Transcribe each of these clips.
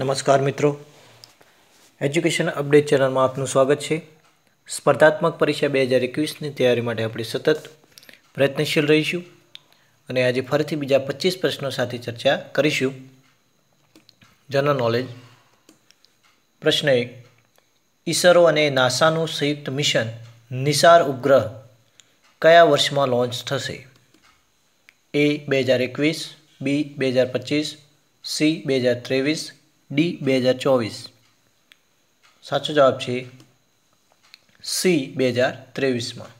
નમસ્કાર મિત્રો education update ચેનલમાં આપનું સ્વાગત છે સ્પર્ધાત્મક પરીક્ષા બે હજાર એકવીસની તૈયારી માટે આપણે સતત પ્રયત્નશીલ રહીશું અને આજે ફરીથી બીજા પચીસ પ્રશ્નો સાથે ચર્ચા કરીશું જનરલ નોલેજ પ્રશ્ન એક ઈસરો અને નાસાનું સંયુક્ત મિશન નિસાર ઉપગ્રહ કયા વર્ષમાં લોન્ચ થશે એ બે હજાર એકવીસ બી બે હજાર પચીસ સી બે હજાર ત્રેવીસ ડી બે હજાર ચોવીસ સાચો જવાબ છે સી બે હજાર ત્રેવીસમાં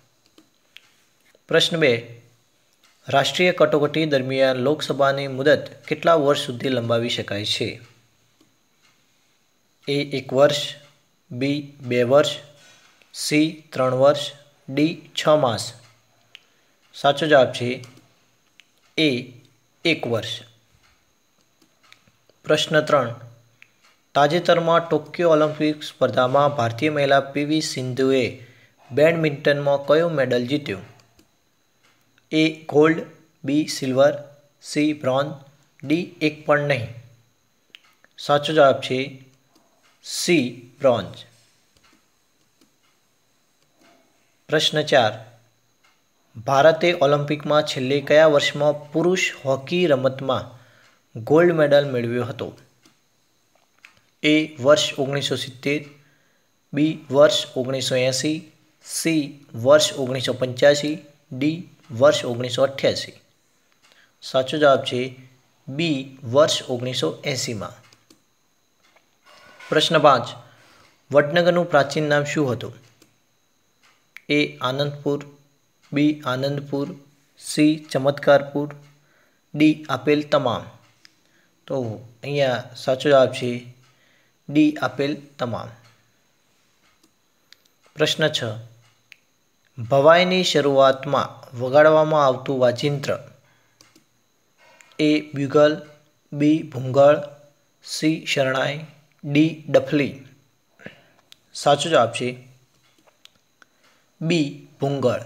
પ્રશ્ન બે રાષ્ટ્રીય કટોકટી દરમિયાન લોકસભાની મુદત કેટલા વર્ષ સુધી લંબાવી શકાય છે એ એક વર્ષ બી બે વર્ષ સી ત્રણ વર્ષ ડી છ માસ સાચો જવાબ છે એ એક વર્ષ પ્રશ્ન ત્રણ તાજેતરમાં ટોક્યો ઓલિમ્પિક સ્પર્ધામાં ભારતીય મહિલા પીવી સિંધુએ બેડમિન્ટનમાં કયો મેડલ જીત્યો A gold B silver C bronze D એક પણ નહીં સાચો જવાબ છે સી બ્રોન્ઝ પ્રશ્ન ચાર ભારતે ઓલિમ્પિકમાં છેલ્લે કયા વર્ષમાં પુરુષ હોકી રમતમાં ગોલ્ડ મેડલ મેળવ્યો હતો એ વર્ષ ઓગણીસો સિત્તેર બી વર્ષ ઓગણીસો એંસી સી વર્ષ ઓગણીસો પંચ્યાસી ડી વર્ષ ઓગણીસો અઠ્યાસી સાચો જવાબ છે બી વર્ષ ઓગણીસો એંસીમાં પ્રશ્ન પાંચ વડનગરનું પ્રાચીન નામ શું હતું A Anandpur B Anandpur C Chamatkarpur D આપેલ તમામ તો અહીંયા સાચો જવાબ છે ડી આપેલ તમામ પ્રશ્ન છ ભવાઈની શરૂઆતમાં વગાડવામાં આવતું વાજિંત્ર એ બ્યુગલ બી ભૂંગળ સી શરણાઈ ડી ડફલી સાચો જવાબ છે બી ભૂંગળ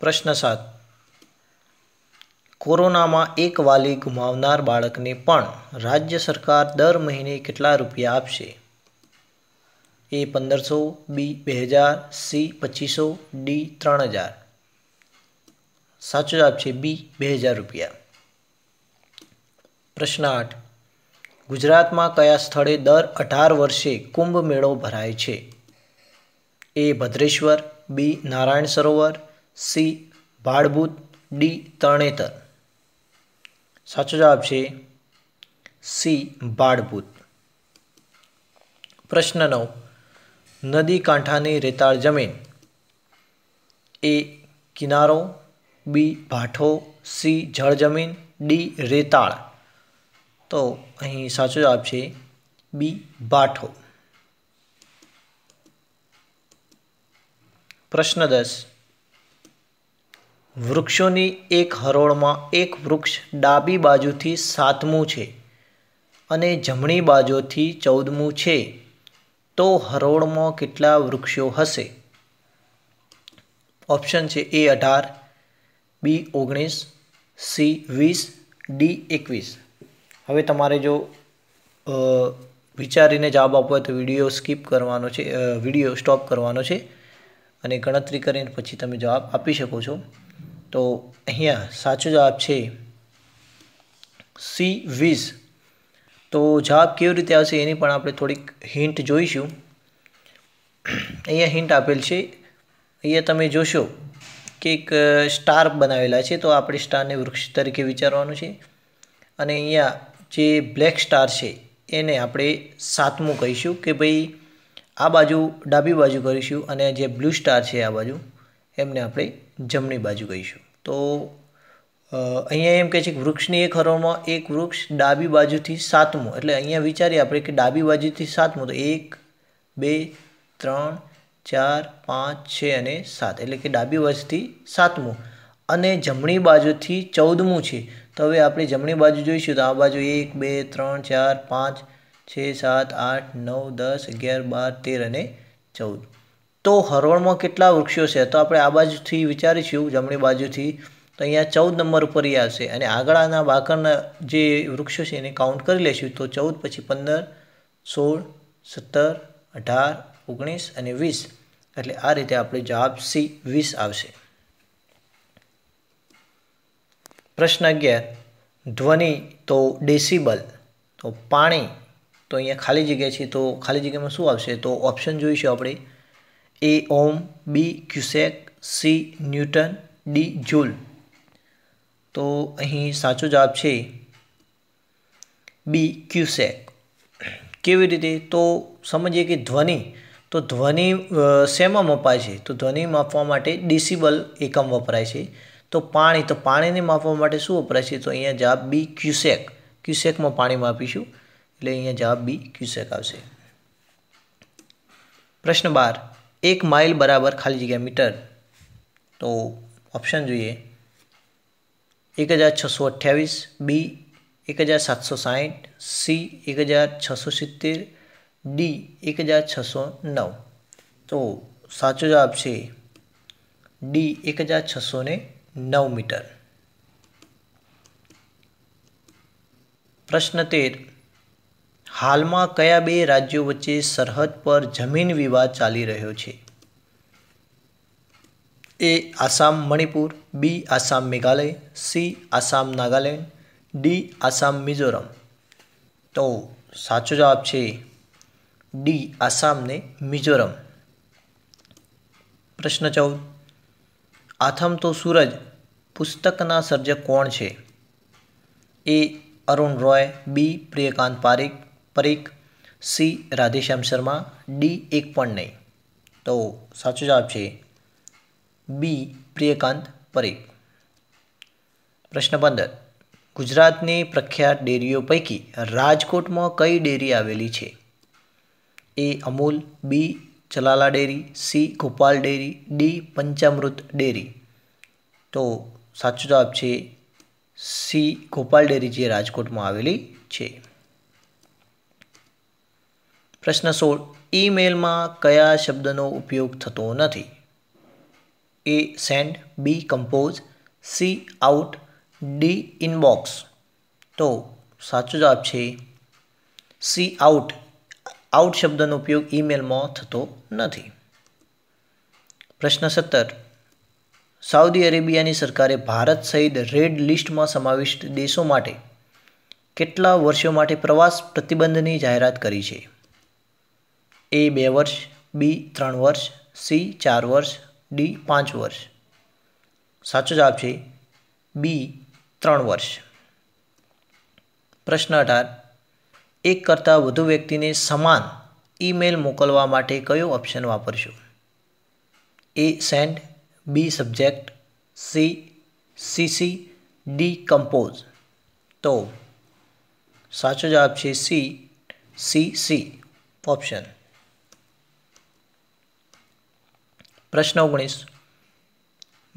પ્રશ્ન સાત કોરોનામાં એક વાલી ગુમાવનાર બાળકને પણ રાજ્ય સરકાર દર મહિને કેટલા રૂપિયા આપશે એ પંદરસો બી બે હજાર સી પચીસો ડી ત્રણ હજાર સાચો જવાબ છે બી બે હજાર રૂપિયા પ્રશ્ન આઠ ગુજરાતમાં કયા સ્થળે દર અઢાર વર્ષે કુંભ મેળો ભરાય છે A Bhadreshwar B Narayan Sarovar C Bhadbhut D Tarnetar સાચો જવાબ છે સી બાળભૂત પ્રશ્ન નવ નદી કાંઠાની રેતાળ જમીન એ કિનારો બી ભાઠો સી જળ જમીન ડી રેતાળ તો અહીં સાચો જવાબ છે બી ભાઠો પ્રશ્ન દસ વૃક્ષોની એક હરોળમાં એક વૃક્ષ ડાબી બાજુથી સાતમું છે અને જમણી બાજુથી ચૌદમું છે તો હરોળમાં કેટલા વૃક્ષો હશે ઓપ્શન છે એ અઢાર બી ઓગણીસ સી વીસ ડી એકવીસ હવે તમારે જો વિચારીને જવાબ આપવો હોય તો વિડીયો સ્કીપ કરવાનો છે વિડીયો સ્ટોપ કરવાનો છે અને ગણતરી કરીને પછી તમે જવાબ આપી શકો છો તો અહીંયા સાચો જવાબ છે સી વીસ તો જવાબ કેવી રીતે આવશે એની પણ આપણે થોડીક હિન્ટ જોઈશું અહીંયા હિન્ટ આપેલ છે અહીંયા તમે જોશો કે એક સ્ટાર બનાવેલા છે તો આપણે સ્ટારને વૃક્ષ તરીકે વિચારવાનું છે અને અહીંયા જે બ્લેક સ્ટાર છે એને આપણે સાતમું કહીશું કે ભાઈ આ બાજુ ડાબી બાજુ કરીશું અને જે બ્લુ સ્ટાર છે આ બાજુ એમને આપણે જમણી બાજુ કહીશું તો અહીંયા એમ કહે છે કે વૃક્ષની એક હરોળમાં એક વૃક્ષ ડાબી બાજુથી સાતમું એટલે અહીંયા વિચારીએ આપણે કે ડાબી બાજુથી સાતમું તો એક બે ત્રણ ચાર પાંચ છ અને સાત એટલે કે ડાબી બાજુથી સાતમું અને જમણી બાજુથી ચૌદમું છે તો હવે આપણે જમણી બાજુ જોઈશું તો આ બાજુ એક બે ત્રણ ચાર પાંચ છ સાત આઠ નવ દસ અગિયાર બાર તેર અને ચૌદ તો હરોળમાં કેટલા વૃક્ષો છે તો આપણે આ બાજુથી વિચારીશું જમણી બાજુથી તો અહીંયા ચૌદ નંબર ઉપર એ આવશે અને આગળના બાકરના જે વૃક્ષો છે એને કાઉન્ટ કરી લેશું તો ચૌદ પછી પંદર સોળ સત્તર અઢાર ઓગણીસ અને વીસ એટલે આ રીતે આપણે જવાબ સી વીસ આવશે પ્રશ્ન અગિયાર ધ્વનિ તો ડેસિબલ તો પાણી તો અહીંયા ખાલી જગ્યા છે તો ખાલી જગ્યામાં શું આવશે તો ઓપ્શન જોઈશું આપણે A ohm B cusec C newton D joule તો અહીં સાચો જવાબ છે બી ક્યુસેક કેવી રીતે તો સમજીએ કે ધ્વનિ તો ધ્વનિ શેમાં મપાય છે તો ધ્વનિ માપવા માટે ડિસિબલ એકમ વપરાય છે તો પાણી તો પાણીને માપવા માટે શું વપરાય છે તો અહીંયા જવાબ બી ક્યુસેક ક્યુસેકમાં પાણી માપીશું એટલે અહીંયા જવાબ બી ક્યુસેક આવશે પ્રશ્ન બાર એક માઇલ બરાબર ખાલી જગ્યા મીટર તો ઓપ્શન જોઈએ એક હજાર છસો અઠ્યાવીસ બી એક હજાર સાતસો સાહીઠ સી એક હજાર છસો સિત્તેર ડી એક હજાર છસો નવ તો સાચો જવાબ છે ડી એક હજાર છસો નવ મીટર પ્રશ્ન તેર હાલમાં કયા બે રાજ્યો વચ્ચે સરહદ પર જમીન વિવાદ ચાલી રહ્યો છે A Assam Manipur B Assam Meghalaya C Assam Nagaland D Assam Mizoram તો સાચો જવાબ છે ડી આસામને મિઝોરમ પ્રશ્ન ચૌદ આથમ તો સૂરજ પુસ્તકના સર્જક કોણ છે A Arun Roy B Priyakant Parekh Parikh C Radheshyam Sharma D એક પણ નહીં તો સાચો જવાબ છે બી પ્રિયકાંત પરીખ પ્રશ્ન પંદર ગુજરાતની પ્રખ્યાત ડેરીઓ પૈકી રાજકોટમાં કઈ ડેરી આવેલી છે A Amul B Chalala dairy C Gopal dairy D Panchamrut dairy તો સાચો જવાબ છે સી ગોપાલ ડેરી જે રાજકોટમાં આવેલી છે પ્રશ્ન સોળ ઈમેલમાં કયા શબ્દનો ઉપયોગ થતો નથી A send B compose C out D inbox તો સાચો જવાબ છે સી આઉટ આઉટ શબ્દનો ઉપયોગ ઈમેલમાં થતો નથી પ્રશ્ન સત્તર સાઉદી અરેબિયાની સરકારે ભારત સહિત રેડ લિસ્ટમાં સમાવિષ્ટ દેશો માટે કેટલા વર્ષો માટે પ્રવાસ પ્રતિબંધની જાહેરાત કરી છે એ બે વર્ષ બી ત્રણ વર્ષ સી ચાર વર્ષ ડી પાંચ વર્ષ સાચો જવાબ છે બી ત્રણ વર્ષ પ્રશ્ન અઢાર એક કરતાં વધુ વ્યક્તિને સમાન ઈમેલ મોકલવા માટે કયો ઓપ્શન વાપરશો A send B subject C CC D compose તો સાચો જવાબ છે સી સી સી ઓપ્શન પ્રશ્ન ઓગણીસ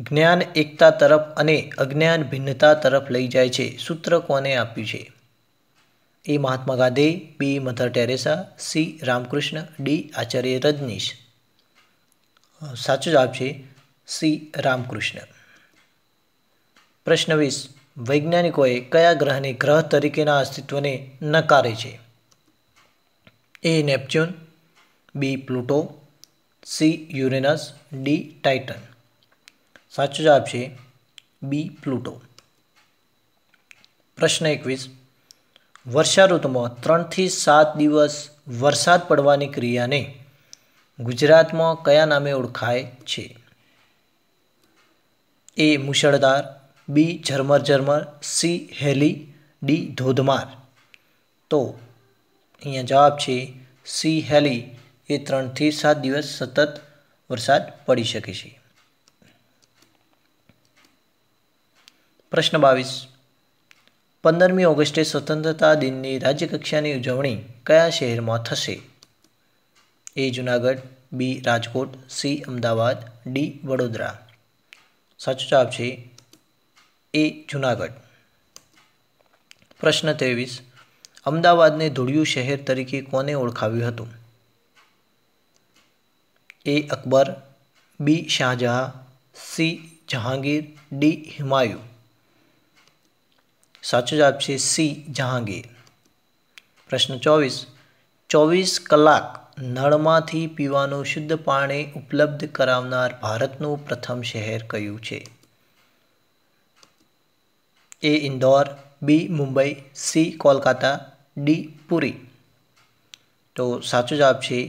જ્ઞાન એકતા તરફ અને અજ્ઞાન ભિન્નતા તરફ લઈ જાય છે સૂત્ર કોને આપ્યું છે A Mahatma Gandhi B Mother Teresa C Ramakrishna D Acharya Rajneesh સાચો જવાબ છે સી રામકૃષ્ણ પ્રશ્ન વીસ વૈજ્ઞાનિકોએ કયા ગ્રહને ગ્રહ તરીકેના અસ્તિત્વને નકારે છે A Neptune B Pluto C Uranus D Titan સાચો જવાબ છે બી પ્લુટો પ્રશ્ન એકવીસ વર્ષા ઋતુમાં ત્રણથી સાત દિવસ વરસાદ પડવાની ક્રિયાને ગુજરાતમાં કયા નામે ઓળખાય છે એ મુશળધાર બી ઝરમર ઝરમર સી હેલી ડી ધોધમાર તો અહીંયા જવાબ છે સી હેલી એ ત્રણથી સાત દિવસ સતત વરસાદ પડી શકે છે પ્રશ્ન બાવીસ પંદરમી ઓગસ્ટે સ્વતંત્રતા દિનની રાજ્યકક્ષાની ઉજવણી કયા શહેરમાં થશે A Junagadh B Rajkot C Ahmedabad D Vadodara સાચો જવાબ છે એ જુનાગઢ પ્રશ્ન ત્રેવીસ અમદાવાદને ધૂળિયું શહેર તરીકે કોને ઓળખાવ્યું હતું A Akbar B Shahjahan C Jahangir D Humayun સાચો જવાબ છે સી જહાંગીર પ્રશ્ન ચોવીસ ચોવીસ કલાક નળમાંથી પીવાનું શુદ્ધ પાણી ઉપલબ્ધ કરાવનાર ભારતનું પ્રથમ શહેર કયું છે A Indore B Mumbai C Kolkata D Puri તો સાચો જવાબ છે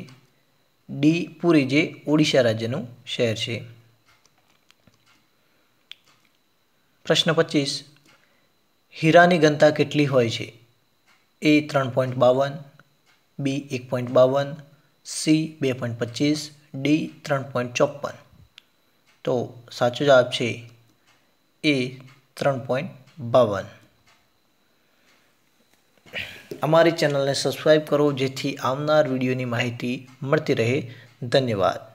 ડી પુરી જે ઓડિશા રાજ્યનું શહેર છે પ્રશ્ન પચીસ હીરાની ઘનતા કેટલી હોય છે એ ત્રણ પોઈન્ટ બાવન બી એક પોઈન્ટ બાવન સી બે પોઈન્ટ પચીસ ડી ત્રણ પોઈન્ટ ચોપન તો સાચો જવાબ છે એ ત્રણ પોઈન્ટ બાવન અમારી ચેનલને સબસ્ક્રાઈબ કરો જેથી આવનાર વિડીયોની માહિતી મળતી રહે ધન્યવાદ